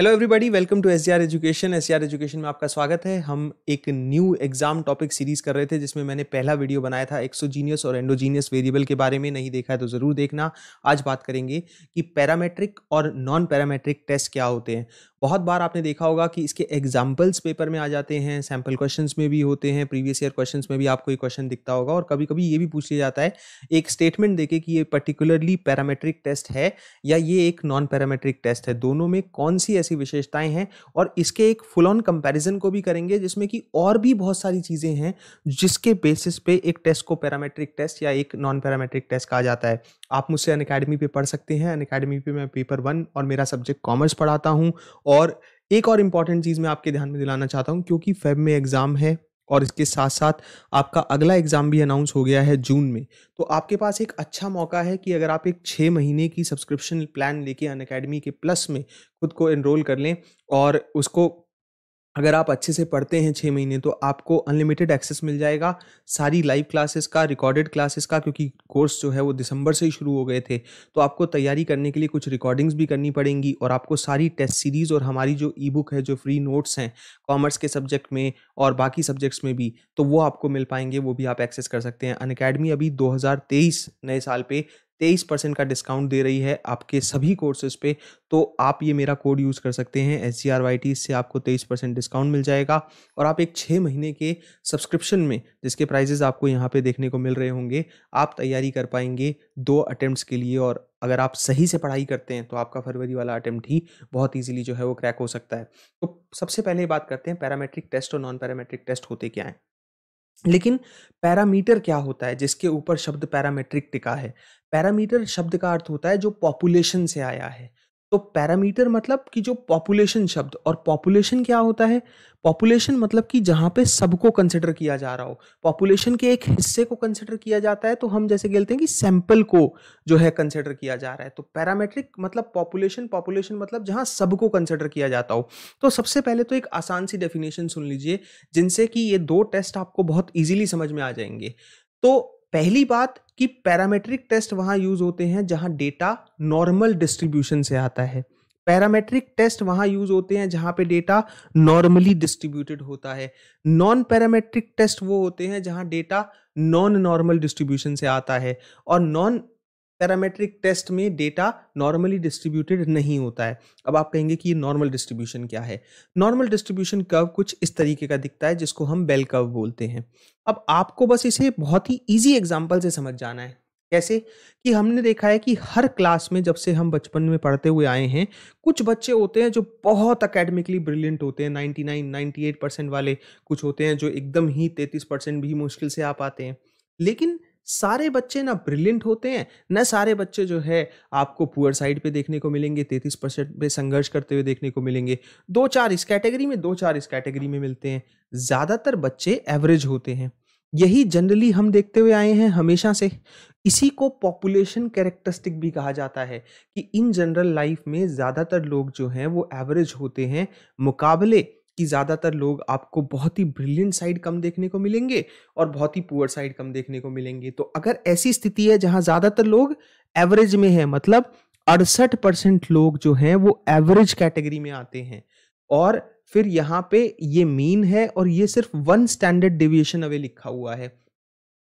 hello everybody welcome to S education S education में आपका स्वागत है हम एक न्यू एग्जाम टॉपिक सीरीज कर रहे थे जिसमें मैंने पहला वीडियो बनाया था एक्सोजीनियस और एंडोजीनियस वेरिएबल के बारे में नहीं देखा है तो ज़रूर देखना आज बात करेंगे कि पैरामेट्रिक और नॉन पैरामेट्रिक टेस्ट क्या होते हैं बहुत बार आपने देखा होगा कि इसके एग्जाम्पल्स पेपर में आ जाते हैं सैम्पल क्वेश्चन में भी होते हैं प्रीवियस ईयर क्वेश्चन में भी आपको ये क्वेश्चन दिखता होगा और कभी कभी ये भी पूछ लिया जाता है एक स्टेटमेंट देखे कि ये पर्टिकुलरली पैरामेट्रिक टेस्ट है या ये एक नॉन पैरामेट्रिक टेस्ट है दोनों में कौन सी ऐसी विशेषताएं हैं और इसके एक फुल ऑन कंपेरिजन को भी करेंगे जिसमें कि और भी बहुत सारी चीज़ें हैं जिसके बेसिस पे एक टेस्ट को पैरामेट्रिक टेस्ट या एक नॉन पैरामेट्रिक टेस्ट कहा जाता है आप मुझसे अन अकेडमी पढ़ सकते हैं अन अकेडमी मैं पेपर वन और मेरा सब्जेक्ट कॉमर्स पढ़ाता हूँ और एक और इम्पॉर्टेंट चीज़ मैं आपके ध्यान में दिलाना चाहता हूँ क्योंकि फेब में एग्ज़ाम है और इसके साथ साथ आपका अगला एग्ज़ाम भी अनाउंस हो गया है जून में तो आपके पास एक अच्छा मौका है कि अगर आप एक छः महीने की सब्सक्रिप्शन प्लान लेके अन अकेडमी के प्लस में खुद को एनरोल कर लें और उसको अगर आप अच्छे से पढ़ते हैं छः महीने तो आपको अनलिमिटेड एक्सेस मिल जाएगा सारी लाइव क्लासेस का रिकॉर्डेड क्लासेस का क्योंकि कोर्स जो है वो दिसंबर से ही शुरू हो गए थे तो आपको तैयारी करने के लिए कुछ रिकॉर्डिंग्स भी करनी पड़ेंगी और आपको सारी टेस्ट सीरीज़ और हमारी जो ई बुक है जो फ्री नोट्स हैं कॉमर्स के सब्जेक्ट में और बाकी सब्जेक्ट्स में भी तो वो आपको मिल पाएंगे वो भी आप एक्सेस कर सकते हैं अन अभी दो नए साल पर तेईस परसेंट का डिस्काउंट दे रही है आपके सभी कोर्सेज पे तो आप ये मेरा कोड यूज़ कर सकते हैं S G R Y T से आपको तेईस परसेंट डिस्काउंट मिल जाएगा और आप एक छः महीने के सब्सक्रिप्शन में जिसके प्राइजेज़ आपको यहाँ पे देखने को मिल रहे होंगे आप तैयारी कर पाएंगे दो अटैम्प्ट के लिए और अगर आप सही से पढ़ाई करते हैं तो आपका फरवरी वाला अटैम्प्ट ही बहुत ईजिली जो है वो क्रैक हो सकता है तो सबसे पहले बात करते हैं पैरामेट्रिक टेस्ट और नॉन पैरामेट्रिक टेस्ट होते क्या हैं लेकिन पैरामीटर क्या होता है जिसके ऊपर शब्द पैरामेट्रिक टिका है पैरामीटर शब्द का अर्थ होता है जो पॉपुलेशन से आया है तो पैरामीटर मतलब कि जो पॉपुलेशन शब्द और पॉपुलेशन क्या होता है पॉपुलेशन मतलब कि जहाँ पे सबको कंसिडर किया जा रहा हो पॉपुलेशन के एक हिस्से को कंसिडर किया जाता है तो हम जैसे कहते हैं कि सैंपल को जो है कंसिडर किया जा रहा है तो पैरामेट्रिक मतलब पॉपुलेशन पॉपुलेशन मतलब जहाँ सबको कंसिडर किया जाता हो तो सबसे पहले तो एक आसान सी डेफिनेशन सुन लीजिए जिनसे कि ये दो टेस्ट आपको बहुत ईजिली समझ में आ जाएंगे तो पहली बात कि पैरामेट्रिक टेस्ट वहाँ यूज़ होते हैं जहाँ डेटा नॉर्मल डिस्ट्रीब्यूशन से आता है पैरामेट्रिक टेस्ट वहाँ यूज़ होते हैं जहाँ पे डेटा नॉर्मली डिस्ट्रीब्यूटेड होता है नॉन पैरामेट्रिक टेस्ट वो होते हैं जहाँ डेटा नॉन नॉर्मल डिस्ट्रीब्यूशन से आता है और नॉन पैरामेट्रिक टेस्ट में डेटा नॉर्मली डिस्ट्रीब्यूटेड नहीं होता है अब आप कहेंगे कि ये नॉर्मल डिस्ट्रीब्यूशन क्या है नॉर्मल डिस्ट्रीब्यूशन कर्व कुछ इस तरीके का दिखता है जिसको हम बेल कर्व बोलते हैं अब आपको बस इसे बहुत ही ईजी एग्जाम्पल से समझ जाना है कैसे कि हमने देखा है कि हर क्लास में जब से हम बचपन में पढ़ते हुए आए हैं कुछ बच्चे होते हैं जो बहुत अकेडमिकली ब्रिलियंट होते हैं 99 98 परसेंट वाले कुछ होते हैं जो एकदम ही 33 परसेंट भी मुश्किल से आ पाते हैं लेकिन सारे बच्चे ना ब्रिलियंट होते हैं ना सारे बच्चे जो है आपको पुअर साइड पे देखने को मिलेंगे तैतीस परसेंट पे संघर्ष करते हुए देखने को मिलेंगे दो चार इस कैटेगरी में दो चार इस कैटेगरी में मिलते हैं ज़्यादातर बच्चे एवरेज होते हैं यही जनरली हम देखते हुए आए हैं हमेशा से इसी को पॉपुलेशन कैरेक्टरिस्टिक भी कहा जाता है कि इन जनरल लाइफ में ज़्यादातर लोग जो हैं वो एवरेज होते हैं मुकाबले कि ज़्यादातर लोग आपको बहुत ही ब्रिलियंट साइड कम देखने को मिलेंगे और बहुत ही पुअर साइड कम देखने को मिलेंगे तो अगर ऐसी स्थिति है जहां ज़्यादातर लोग एवरेज में है मतलब अड़सठ परसेंट लोग जो हैं वो एवरेज कैटेगरी में आते हैं और फिर यहाँ पे ये मीन है और ये सिर्फ वन स्टैंडर्ड डिविएशन अवे लिखा हुआ है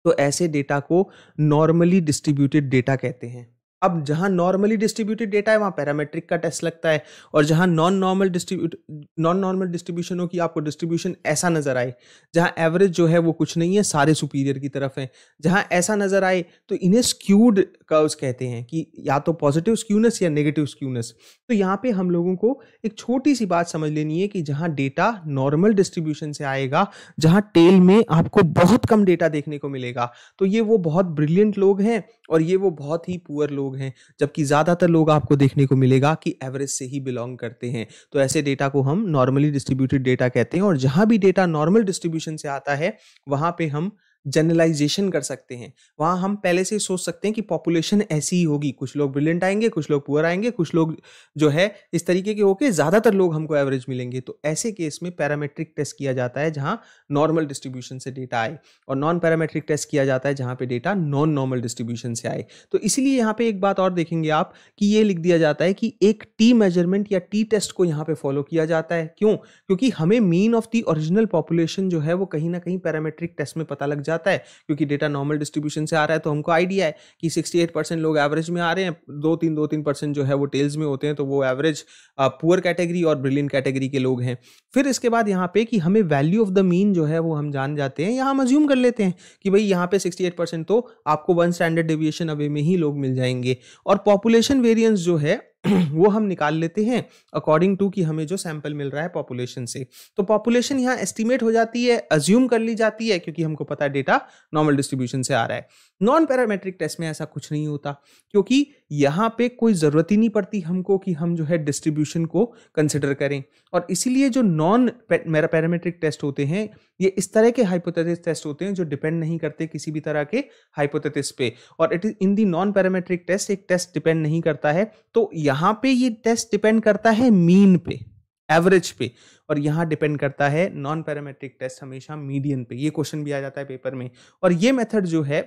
तो ऐसे डेटा को नॉर्मली डिस्ट्रीब्यूटेड डेटा कहते हैं अब जहां नॉर्मली डिस्ट्रीब्यूटेड डेटा है वहां पैरामेट्रिक का टेस्ट लगता है और जहां non normal distribute non normal distribution हो कि आपको डिस्ट्रीब्यूशन ऐसा नजर आए जहां एवरेज जो है वो कुछ नहीं है सारे सुपीरियर की तरफ है जहां ऐसा नजर आए तो इन्हें स्क्यूड कर्व्स कहते हैं कि या तो पॉजिटिव स्क्यूनेस या नेगेटिव स्क्यूनेस तो यहाँ पे हम लोगों को एक छोटी सी बात समझ लेनी है कि जहाँ डेटा नॉर्मल डिस्ट्रीब्यूशन से आएगा जहाँ टेल में आपको बहुत कम डेटा देखने को मिलेगा तो ये वो बहुत ब्रिलियंट लोग हैं और ये वो बहुत ही पुअर लोग हैं जबकि ज़्यादातर लोग आपको देखने को मिलेगा कि एवरेज से ही बिलोंग करते हैं तो ऐसे डेटा को हम नॉर्मली डिस्ट्रीब्यूटेड डेटा कहते हैं और जहाँ भी डेटा नॉर्मल डिस्ट्रीब्यूशन से आता है वहाँ पर हम जनरलाइजेशन कर सकते हैं वहाँ हम पहले से सोच सकते हैं कि पॉपुलेशन ऐसी ही होगी कुछ लोग ब्रिलियंट आएंगे कुछ लोग पुअर आएंगे कुछ लोग जो है इस तरीके के होके ज़्यादातर लोग हमको एवरेज मिलेंगे तो ऐसे केस में पैरामेट्रिक टेस्ट किया जाता है जहाँ नॉर्मल डिस्ट्रीब्यूशन से डेटा आए और नॉन पैरामेट्रिक टेस्ट किया जाता है जहाँ पर डेटा नॉन नॉर्मल डिस्ट्रीब्यूशन से आए तो इसीलिए यहाँ पर एक बात और देखेंगे आप कि ये लिख दिया जाता है कि एक टी मेजरमेंट या टी टेस्ट को यहाँ पर फॉलो किया जाता है क्यों क्योंकि हमें mean of the original population जो है वो कहीं ना कहीं पैरामेट्रिक टेस्ट में पता लग जाता जाता है क्योंकि डेटा नॉर्मल डिस्ट्रीब्यूशन से आ रहा है तो हमको आइडिया है कि सिक्सटी एट परसेंट लोग एवरेज में आ रहे हैं दो तीन दो तीन परसेंट जो है वो टेल्स में होते हैं तो वो एवरेज पुअर कैटेगरी और ब्रिलियन कैटेगरी के लोग हैं फिर इसके बाद यहाँ पे कि हमें वैल्यू ऑफ द मीन जो है वो हम जान जाते हैं या हम अज्यूम कर लेते हैं कि भाई यहाँ पे 68 परसेंट तो आपको वन स्टैंडर्ड डेविएशन अवे में ही लोग मिल जाएंगे और पॉपुलेशन वेरियंस जो है वो हम निकाल लेते हैं अकॉर्डिंग टू कि हमें जो सैंपल मिल रहा है पॉपुलेशन से तो पॉपुलेशन यहाँ एस्टिमेट हो जाती है अज्यूम कर ली जाती है क्योंकि हमको पता है डेटा नॉर्मल डिस्ट्रीब्यूशन से आ रहा है नॉन पैरामेट्रिक टेस्ट में ऐसा कुछ नहीं होता क्योंकि यहाँ पे कोई ज़रूरत ही नहीं पड़ती हमको कि हम जो है डिस्ट्रीब्यूशन को कंसिडर करें और इसीलिए जो नॉन मेरा पैरामेट्रिक टेस्ट होते हैं ये इस तरह के हाइपोथेसिस टेस्ट होते हैं जो डिपेंड नहीं करते किसी भी तरह के हाइपोथेसिस पे और it is in the non parametric test एक टेस्ट डिपेंड नहीं करता है तो यहाँ पे ये टेस्ट डिपेंड करता है मीन पे एवरेज पे और यहाँ डिपेंड करता है नॉन पैरामेट्रिक टेस्ट हमेशा मीडियन पे ये क्वेश्चन भी आ जाता है पेपर में और ये मेथड जो है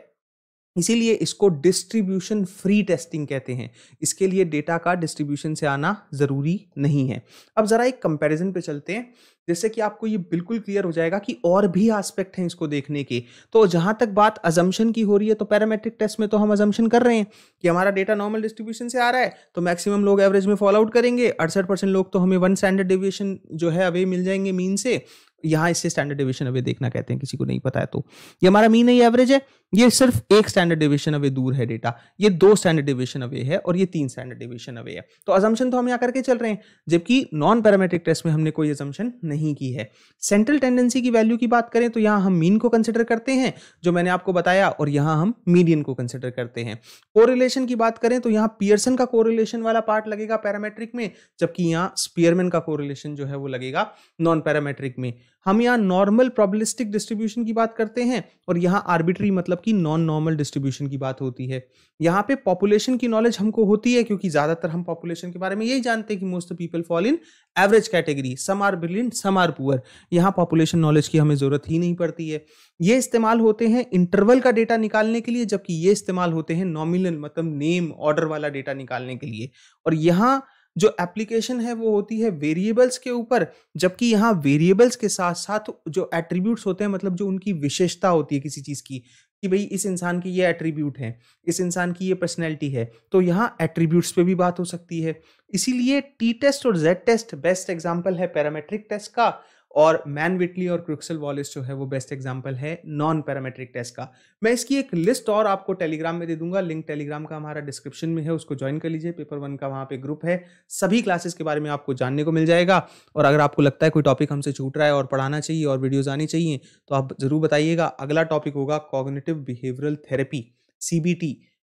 इसीलिए इसको डिस्ट्रीब्यूशन फ्री टेस्टिंग कहते हैं इसके लिए डेटा का डिस्ट्रीब्यूशन से आना ज़रूरी नहीं है अब ज़रा एक कंपैरिजन पे चलते हैं जैसे कि आपको ये बिल्कुल क्लियर हो जाएगा कि और भी आस्पेक्ट हैं इसको देखने के तो जहाँ तक बात अजम्पन की हो रही है तो पैरामेट्रिक टेस्ट में तो हम अजम्पन कर रहे हैं कि हमारा डेटा नॉर्मल डिस्ट्रीब्यूशन से आ रहा है तो मैक्सिमम लोग एवरेज में फॉलो आउट करेंगे अड़सठ लोग तो हमें वन स्टैंडर्ड डिविएशन जो है अवे मिल जाएंगे मीन से यहाँ इससे स्टैंडर्ड डिविशन अवे देखना कहते हैं किसी को नहीं पता है तो ये हमारा मीन है ये एवरेज है ये सिर्फ एक स्टैंडर्ड डिविशन अवे दूर है डेटा ये दो स्टैंडर्ड डिविशन अवे है और ये तीन स्टैंडर्ड डिविशन अवे है तो अजम्पन तो हम यहाँ करके चल रहे हैं जबकि नॉन पैरामेट्रिक टेस्ट में हमने कोई अजम्पन नहीं की है सेंट्रल टेंडेंसी की वैल्यू की बात करें तो यहाँ हम मीन को कंसिडर करते हैं जो मैंने आपको बताया और यहाँ हम मीडियन को कंसिडर करते हैं कोरिलेशन की बात करें तो यहाँ पियर्सन का कोरिलेशन वाला पार्ट लगेगा पैरामेट्रिक में जबकि यहाँ स्पियरमैन का कोरिलेशन जो है वो लगेगा नॉन पैरामेट्रिक में हम यहाँ नॉर्मल प्रॉबलिस्टिक डिस्ट्रीब्यूशन की बात करते हैं और यहाँ आर्बिट्री मतलब कि नॉन नॉर्मल डिस्ट्रीब्यूशन की बात होती है यहाँ पे पॉपुलेशन की नॉलेज हमको होती है क्योंकि ज़्यादातर हम पॉपुलेशन के बारे में यही जानते हैं कि most of people fall in average category some are brilliant some are poor यहाँ पॉपुलेशन नॉलेज की हमें ज़रूरत ही नहीं पड़ती है ये इस्तेमाल होते हैं इंटरवल का डेटा निकालने के लिए जबकि ये इस्तेमाल होते हैं नॉमिनल मतलब नेम ऑर्डर वाला डेटा निकालने के लिए और यहाँ जो एप्लीकेशन है वो होती है वेरिएबल्स के ऊपर जबकि यहाँ वेरिएबल्स के साथ साथ जो एट्रीब्यूट्स होते हैं मतलब जो उनकी विशेषता होती है किसी चीज़ की कि भाई इस इंसान की ये एट्रीब्यूट है इस इंसान की ये पर्सनैलिटी है तो यहाँ एट्रीब्यूट्स पे भी बात हो सकती है इसीलिए टी टेस्ट और जेड टेस्ट बेस्ट एग्जाम्पल है पैरामेट्रिक टेस्ट का और मैन विटली और क्रिक्सल वॉलिस जो है वो बेस्ट एग्जाम्पल है नॉन पैरामेट्रिक टेस्ट का मैं इसकी एक लिस्ट और आपको टेलीग्राम में दे दूंगा लिंक टेलीग्राम का हमारा डिस्क्रिप्शन में है उसको ज्वाइन कर लीजिए पेपर वन का वहाँ पे ग्रुप है सभी क्लासेस के बारे में आपको जानने को मिल जाएगा और अगर आपको लगता है कोई टॉपिक हमसे छूट रहा है और पढ़ाना चाहिए और वीडियोज़ आनी चाहिए तो आप ज़रूर बताइएगा अगला टॉपिक होगा cognitive behavioural therapy C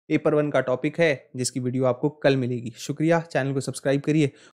paper one का टॉपिक है जिसकी वीडियो आपको कल मिलेगी शुक्रिया चैनल को सब्सक्राइब करिए